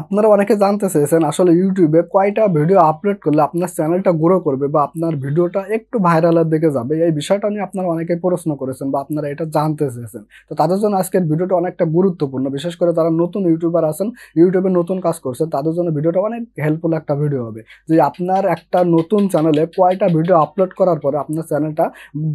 আপনারা অনেকে জানতে চেয়েছেন আসলে ইউটিউবে কয়টা ভিডিও আপলোড করলে আপনার চ্যানেলটা গ্রো করবে বা আপনার ভিডিওটা একটু ভাইরালের দিকে যাবে এই বিষয়টা নিয়ে আপনারা অনেকে প্রশ্ন করেছেন বা আপনারা এটা জানতে চেয়েছেন তো তাদের জন্য আজকের ভিডিওটা অনেকটা গুরুত্বপূর্ণ বিশেষ করে তারা নতুন ইউটিউবার আছেন ইউটিউবে নতুন কাজ করছেন তাদের জন্য ভিডিওটা অনেক হেল্পফুল একটা ভিডিও হবে যে আপনার একটা নতুন চ্যানেলে কয়টা ভিডিও আপলোড করার পরে আপনার চ্যানেলটা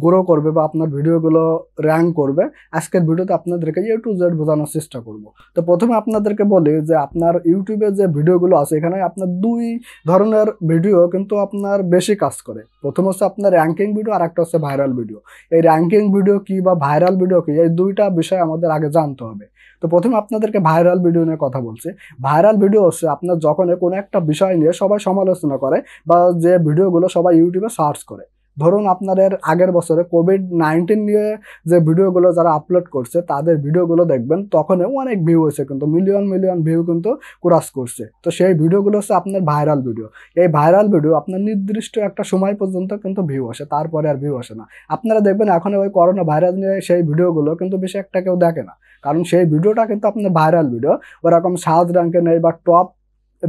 গ্রো করবে বা আপনার ভিডিওগুলো র্যাঙ্ক করবে আজকের ভিডিওতে আপনাদেরকে ইউটিউব জেড বোঝানোর চেষ্টা করব তো প্রথমে আপনাদেরকে বলি যে আপনার ইউটিউবে যে ভিডিওগুলো আছে এখানে আপনার দুই ধরনের ভিডিও কিন্তু আপনার বেশি কাজ করে প্রথম হচ্ছে আপনার র্যাঙ্কিং ভিডিও আর একটা হচ্ছে ভাইরাল ভিডিও এই র্যাঙ্কিং ভিডিও কি বা ভাইরাল ভিডিও কি এই দুইটা বিষয় আমাদের আগে জানতে হবে তো প্রথমে আপনাদেরকে ভাইরাল ভিডিও নিয়ে কথা বলছি ভাইরাল ভিডিও হচ্ছে আপনার যখন কোনো একটা বিষয় নিয়ে সবাই সমালোচনা করে বা যে ভিডিওগুলো সবাই ইউটিউবে সার্চ করে ধরুন আপনাদের আগের বছরে কোভিড নাইন্টিন নিয়ে যে ভিডিওগুলো যারা আপলোড করছে তাদের ভিডিওগুলো দেখবেন তখন অনেক ভিউ হয়েছে কিন্তু মিলিয়ন মিলিয়ন ভিউ কিন্তু ক্রাস করছে তো সেই ভিডিওগুলো হচ্ছে আপনার ভাইরাল ভিডিও এই ভাইরাল ভিডিও আপনার নির্দিষ্ট একটা সময় পর্যন্ত কিন্তু ভিউ আসে তারপরে আর ভিউ আসে না আপনারা দেখবেন এখন ওই করোনা ভাইরাস নিয়ে সেই ভিডিওগুলো কিন্তু বেশি একটা কেউ দেখে না কারণ সেই ভিডিওটা কিন্তু আপনার ভাইরাল ভিডিও ওরকম সাজ র্যাঙ্কে নেই বা টপ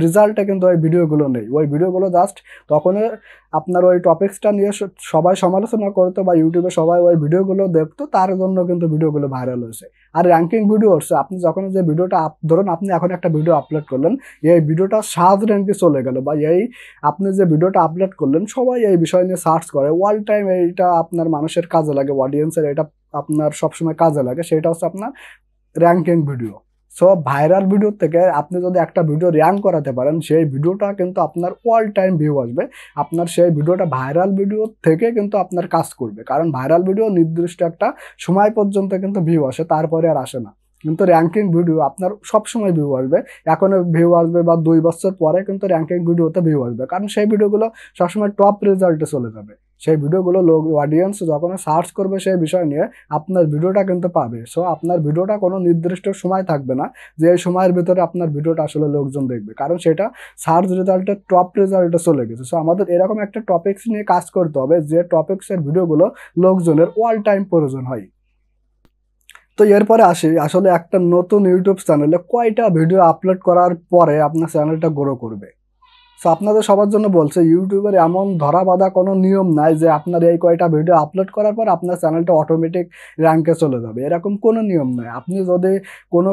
রেজাল্টে কিন্তু ওই ভিডিওগুলো নেই ওই ভিডিওগুলো জাস্ট তখন আপনার ওই টপিক্সটা নিয়ে সবাই সমালোচনা করতো বা ইউটিউবে সবাই ওই ভিডিওগুলো দেখতো তার জন্য কিন্তু ভিডিওগুলো ভাইরাল হয়েছে আর র্যাঙ্কিং ভিডিও হচ্ছে আপনি যখন যে ভিডিওটা ধরুন আপনি এখন একটা ভিডিও আপলোড করলেন এই ভিডিওটা সাজ র্যাঙ্কে চলে গেল বা এই আপনি যে ভিডিওটা আপলোড করলেন সবাই এই বিষয় নিয়ে সার্চ করে ওয়ার্ল্ড টাইম এইটা আপনার মানুষের কাজে লাগে অডিয়েন্সের এটা আপনার সবসময় কাজে লাগে সেটা হচ্ছে আপনার ranking video so viral video থেকে আপনি যদি একটা ভিডিও র্যাঙ্ক করাতে পারেন সেই ভিডিওটা কিন্তু আপনার অল টাইম ভিউ আসবে আপনার সেই ভিডিওটা ভাইরাল ভিডিও থেকে কিন্তু আপনার কাজ করবে কারণ ভাইরাল ভিডিও নির্দিষ্ট একটা সময় পর্যন্ত কিন্তু ভিউ আসে তারপরে আর আসে না কিন্তু র্যাঙ্কিং ভিডিও আপনার সবসময় ভিউ আসবে এখনও ভিউ আসবে বা দুই বছর পরে কিন্তু র্যাঙ্কিং ভিডিওতে ভিউ আসবে কারণ সেই ভিডিওগুলো সবসময় টপ রেজাল্টে চলে যাবে সেই ভিডিওগুলো লোক অডিয়েন্স যখন সার্চ করবে সেই বিষয় নিয়ে আপনার ভিডিওটা কিন্তু পাবে সো আপনার ভিডিওটা কোনো নির্দিষ্ট সময় থাকবে না যে এই সময়ের ভিতরে আপনার ভিডিওটা আসলে লোকজন দেখবে কারণ সেটা সার্চ রেজাল্টে টপ রেজাল্টে চলে গেছে সো আমাদের এরকম একটা টপিক্স নিয়ে কাজ করতে হবে যে টপিক্সের ভিডিওগুলো লোকজনের অল টাইম প্রয়োজন হয় তো এরপরে আসি আসলে একটা নতুন ইউটিউব চ্যানেলে কয়টা ভিডিও আপলোড করার পরে আপনার চ্যানেলটা গ্রো করবে সো আপনাদের সবার জন্য বলছে ইউটিউবের এমন ধরা বাঁধা কোনো নিয়ম নাই যে আপনার এই কয়টা ভিডিও আপলোড করার পর আপনার চ্যানেলটা অটোমেটিক র্যাঙ্কে চলে যাবে এরকম কোনো নিয়ম নাই আপনি যদি কোনো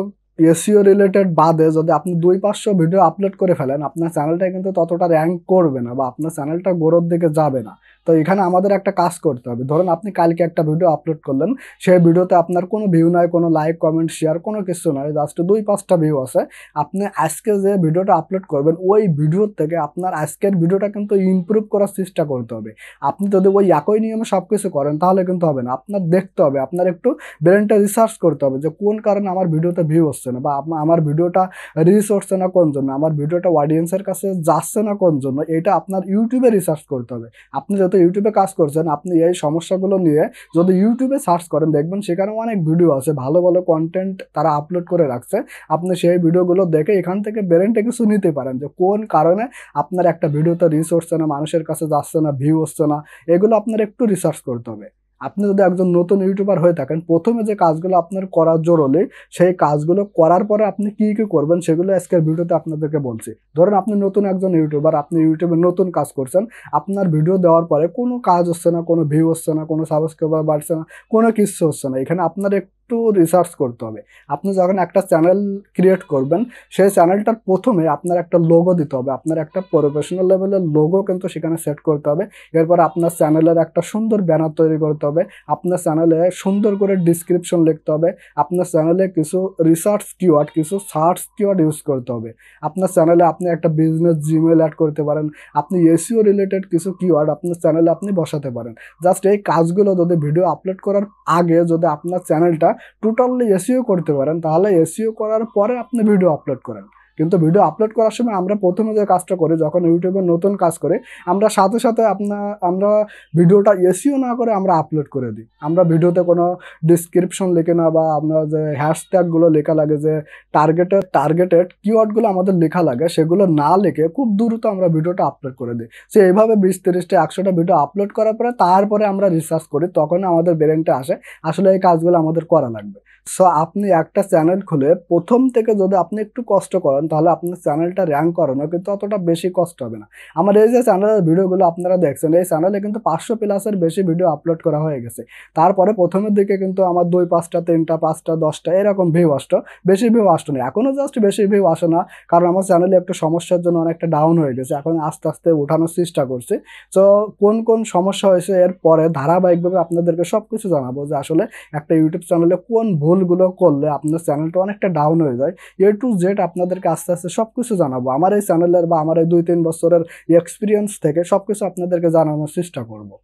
এসিও রিলেটেড বাদে যদি আপনি দুই পাঁচশো ভিডিও আপলোড করে ফেলেন আপনার চ্যানেলটা কিন্তু ততটা র্যাঙ্ক করবে না বা আপনার চ্যানেলটা গোরোর দিকে যাবে না তো এখানে আমাদের একটা কাজ করতে হবে ধরুন আপনি কালকে একটা ভিডিও আপলোড করলেন সেই ভিডিওতে আপনার কোনো ভিউ নাই কোনো লাইক কমেন্ট শেয়ার কোনো কিছু নাই জাস্ট দুই পাঁচটা ভিউ আছে আপনি আজকে যে ভিডিওটা আপলোড করবেন ওই ভিডিওর থেকে আপনার আজকের ভিডিওটা কিন্তু ইম্প্রুভ করার চেষ্টা করতে হবে আপনি যদি ওই একই নিয়মে সব কিছু করেন তাহলে কিন্তু হবে না আপনার দেখতে হবে আপনার একটু ব্রেনটা রিসার্চ করতে হবে যে কোন কারণে আমার ভিডিওতে ভিউ হচ্ছে করছে না বা আমার ভিডিওটা রিলিজ হচ্ছে না কোন জন্য আমার ভিডিওটা অডিয়েন্সের কাছে যাচ্ছে না কোন জন্য এটা আপনার ইউটিউবে রিসার্চ করতে হবে আপনি যত ইউটিউবে কাজ করছেন আপনি এই সমস্যাগুলো নিয়ে যদি ইউটিউবে সার্চ করেন দেখবেন সেখানে অনেক ভিডিও আছে ভালো ভালো কন্টেন্ট তারা আপলোড করে রাখছে আপনি সেই ভিডিওগুলো দেখে এখান থেকে ব্রেনটা কিছু নিতে পারেন যে কোন কারণে আপনার একটা ভিডিওতে রিলিজ হচ্ছে না মানুষের কাছে যাচ্ছে না ভিউ হচ্ছে না এগুলো আপনার একটু রিসার্চ করতে হবে আপনি যদি একজন নতুন ইউটিউবার হয়ে থাকেন প্রথমে যে কাজগুলো আপনার করা জরুরি সেই কাজগুলো করার পরে আপনি কী কী করবেন সেগুলো আজকের ভিডিওতে আপনাদেরকে বলছি ধরুন আপনি নতুন একজন ইউটিউবার আপনি ইউটিউবে নতুন কাজ করছেন আপনার ভিডিও দেওয়ার পরে কোনো কাজ হচ্ছে না কোনো ভিউ হচ্ছে না কোনো সাবস্ক্রাইবার বাড়ছে না কোনো কিছু হচ্ছে না এখানে আপনার একটু রিসার্চ করতে হবে আপনি যখন একটা চ্যানেল ক্রিয়েট করবেন সেই চ্যানেলটার প্রথমে আপনার একটা লোগো দিতে হবে আপনার একটা প্রফেশনাল লেভেলের লোগো কিন্তু সেখানে সেট করতে হবে এরপর আপনার চ্যানেলের একটা সুন্দর ব্যানার তৈরি করতে হবে আপনার চ্যানেলে সুন্দর করে ডিসক্রিপশন লিখতে হবে আপনার চ্যানেলে কিছু রিসার্চ কিওয়ার্ড কিছু সার্চ কিওয়ার্ড ইউজ করতে হবে আপনার চ্যানেলে আপনি একটা বিজনেস জিমেল অ্যাড করতে পারেন আপনি এসিও রিলেটেড কিছু কিওয়ার্ড আপনার চ্যানেলে আপনি বসাতে পারেন জাস্ট এই কাজগুলো যদি ভিডিও আপলোড করার আগে যদি আপনার চ্যানেলটা টোটালি এসিও করতে পারেন তাহলে এসিও করার পরে আপনি ভিডিও আপলোড করেন কিন্তু ভিডিও আপলোড করার সময় আমরা প্রথমে যে কাজটা করি যখন ইউটিউবে নতুন কাজ করে আমরা সাথে সাথে আপনার আমরা ভিডিওটা এসিও না করে আমরা আপলোড করে দিই আমরা ভিডিওতে কোনো ডিসক্রিপশন লিখে না বা আপনার যে হ্যাশট্যাগুলো লেখা লাগে যে টার্গেটের টার্গেটেড কিওয়ার্ডগুলো আমাদের লেখা লাগে সেগুলো না লিখে খুব দ্রুত আমরা ভিডিওটা আপলোড করে দিই সে এইভাবে বিশ তিরিশটা একশোটা ভিডিও আপলোড করার পরে তারপরে আমরা রিসার্চ করি তখন আমাদের ব্রেনটা আসে আসলে এই কাজগুলো আমাদের করা লাগবে সো আপনি একটা চ্যানেল খুলে প্রথম থেকে যদি আপনি একটু কষ্ট করেন তাহলে আপনার চ্যানেলটা র্যাঙ্ক করানো কিন্তু অতটা বেশি কষ্ট হবে না আমার এই যে চ্যানেলের ভিডিওগুলো আপনারা দেখছেন এই চ্যানেলে কিন্তু পাঁচশো প্লাসের বেশি ভিডিও আপলোড করা হয়ে গেছে তারপরে প্রথমের দিকে কিন্তু আমার দুই পাঁচটা তিনটা পাঁচটা দশটা এরকম ভিউ আসতো বেশি ভিউ আসতো না এখনও জাস্ট বেশি ভিউ আসে না কারণ আমার চ্যানেলে একটু সমস্যার জন্য অনেকটা ডাউন হয়ে গেছে এখন আস্তে আস্তে উঠানোর চেষ্টা করছি তো কোন কোন সমস্যা হয়েছে এরপরে ধারাবাহিকভাবে আপনাদেরকে সব কিছু জানাবো যে আসলে একটা ইউটিউব চ্যানেলে কোন ভুল ভুলগুলো করলে আপনার চ্যানেলটা অনেকটা ডাউন হয়ে যায় এ টু জেড আপনাদেরকে আস্তে আস্তে সব কিছু জানাবো আমার এই চ্যানেলের বা আমার এই দুই তিন বছরের এক্সপিরিয়েন্স থেকে সব কিছু আপনাদেরকে জানানোর চেষ্টা করবো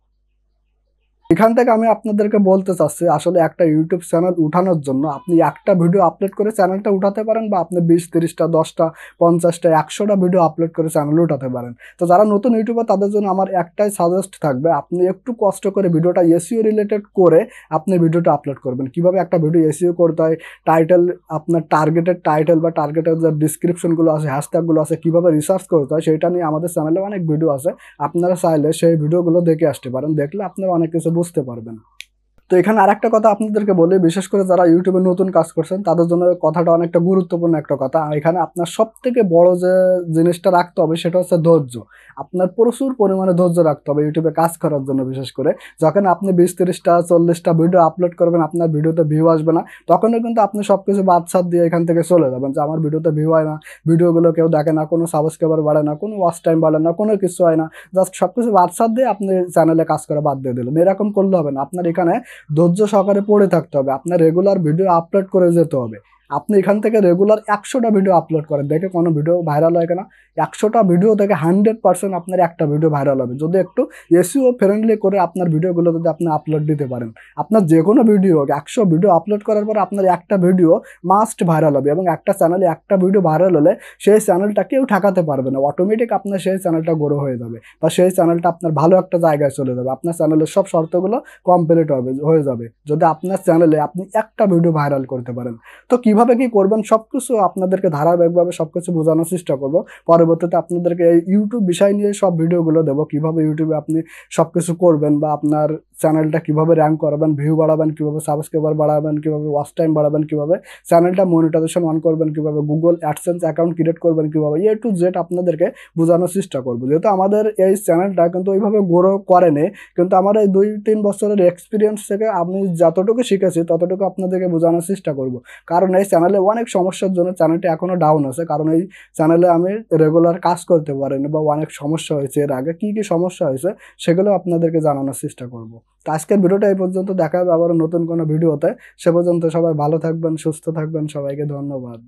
এখান থেকে আমি আপনাদেরকে বলতে চাচ্ছি আসলে একটা ইউটিউব চ্যানেল উঠানোর জন্য আপনি একটা ভিডিও আপলোড করে চ্যানেলটা উঠাতে পারেন বা আপনি বিশ তিরিশটা দশটা পঞ্চাশটা একশোটা ভিডিও আপলোড করে চ্যানেল উঠাতে পারেন তো যারা নতুন ইউটিউবার তাদের জন্য আমার একটাই সাজেস্ট থাকবে আপনি একটু কষ্ট করে ভিডিওটা এসিও রিলেটেড করে আপনি ভিডিওটা আপলোড করবেন কিভাবে একটা ভিডিও এসিও করতে হয় টাইটেল আপনার টার্গেটের টাইটেল বা টার্গেটের যে ডিসক্রিপশনগুলো আছে হ্যাশট্যাগুলো আছে কীভাবে রিসার্চ করতে হয় সেটা নিয়ে আমাদের চ্যানেলে অনেক ভিডিও আছে আপনারা চাইলে সেই ভিডিওগুলো দেখে আসতে পারেন দেখলে আপনারা অনেক কিছু বুঝতে পারবেন তো এখানে আর একটা কথা আপনাদেরকে বলি বিশেষ করে যারা ইউটিউবে নতুন কাজ করছেন তাদের জন্য কথাটা অনেকটা গুরুত্বপূর্ণ একটা কথা এখানে আপনার সব থেকে বড় যে জিনিসটা রাখতে হবে সেটা হচ্ছে ধৈর্য আপনার প্রচুর পরিমাণে ধৈর্য রাখতে হবে ইউটিউবে কাজ করার জন্য বিশেষ করে যখন আপনি বিশ তিরিশটা চল্লিশটা ভিডিও আপলোড করবেন আপনার ভিডিওতে ভিউ আসবে না তখনও কিন্তু আপনি সব কিছু বাদশাদ দিয়ে এখান থেকে চলে যাবেন যে আমার ভিডিওতে ভিউ হয় না ভিডিওগুলো কেউ দেখে না কোনো সাবস্ক্রাইবার বাড়ে না কোনো ওয়াচ টাইম বাড়ে না কোনো কিছু হয় না জাস্ট সব কিছু বাদশাদ দিয়ে আপনি চ্যানেলে কাজ করা বাদ দিয়ে দিলেন এরকম করলে হবে না আপনার এখানে ধৈর্য সহকারে পড়ে থাকতে হবে আপনার রেগুলার ভিডিও আপলোড করে যেতে হবে আপনি এখান থেকে রেগুলার একশোটা ভিডিও আপলোড করেন দেখে কোনো ভিডিও ভাইরাল হয় কেনা একশোটা ভিডিও থেকে হান্ড্রেড পার্সেন্ট আপনার একটা ভিডিও ভাইরাল হবে যদি একটু এসিও ফ্রেন্ডলি করে আপনার ভিডিওগুলো যদি আপনি আপলোড দিতে পারেন আপনার যে কোনো ভিডিও হোক একশো ভিডিও আপলোড করার পর আপনার একটা ভিডিও মাস্ট ভাইরাল হবে এবং একটা চ্যানেলে একটা ভিডিও ভাইরাল হলে সেই চ্যানেলটা কেউ ঠেকাতে পারবে না অটোমেটিক আপনার সেই চ্যানেলটা গড়ো হয়ে যাবে বা সেই চ্যানেলটা আপনার ভালো একটা জায়গায় চলে যাবে আপনার চ্যানেলের সব শর্তগুলো কমপ্লিট হবে হয়ে যাবে যদি আপনার চ্যানেলে আপনি একটা ভিডিও ভাইরাল করতে পারেন তো কীভাবে কিভাবে কি করবেন সব কিছু আপনাদেরকে ধারাবাহিকভাবে সব কিছু বোঝানোর চেষ্টা করব পরবর্তীতে আপনাদেরকে এই ইউটিউব বিষয় নিয়ে সব ভিডিওগুলো দেবো কিভাবে ইউটিউবে আপনি সব কিছু করবেন বা আপনার চ্যানেলটা কীভাবে র্যাঙ্ক করাবেন ভিউ বাড়াবেন কীভাবে সাবস্ক্রাইবার বাড়াবেন কীভাবে ওয়াচ টাইম বাড়াবেন কীভাবে চ্যানেলটা মনিটাইজেশন অন করবেন কীভাবে গুগল অ্যাডসেন্স অ্যাকাউন্ট ক্রিয়েট করবেন কীভাবে এ টু জেড আপনাদেরকে বোঝানোর চেষ্টা করবো যেহেতু আমাদের এই চ্যানেলটা কিন্তু ওইভাবে গ্রো করেনি কিন্তু আমার এই দুই তিন বছরের এক্সপিরিয়েন্স থেকে আমি যতটুকু শিখেছি ততটুকু আপনাদেরকে বোঝানোর চেষ্টা করব কারণ এই চ্যানেলে অনেক সমস্যার জন্য চ্যানেলটি এখনও ডাউন আছে কারণ এই চ্যানেলে আমি রেগুলার কাজ করতে পারিনি বা অনেক সমস্যা হয়েছে এর আগে কী কী সমস্যা হয়েছে সেগুলো আপনাদেরকে জানানোর চেষ্টা করব তো আজকের ভিডিওটা এই পর্যন্ত দেখা হবে আবারও নতুন কোনো ভিডিওতে সে পর্যন্ত সবাই ভালো থাকবেন সুস্থ থাকবেন সবাইকে ধন্যবাদ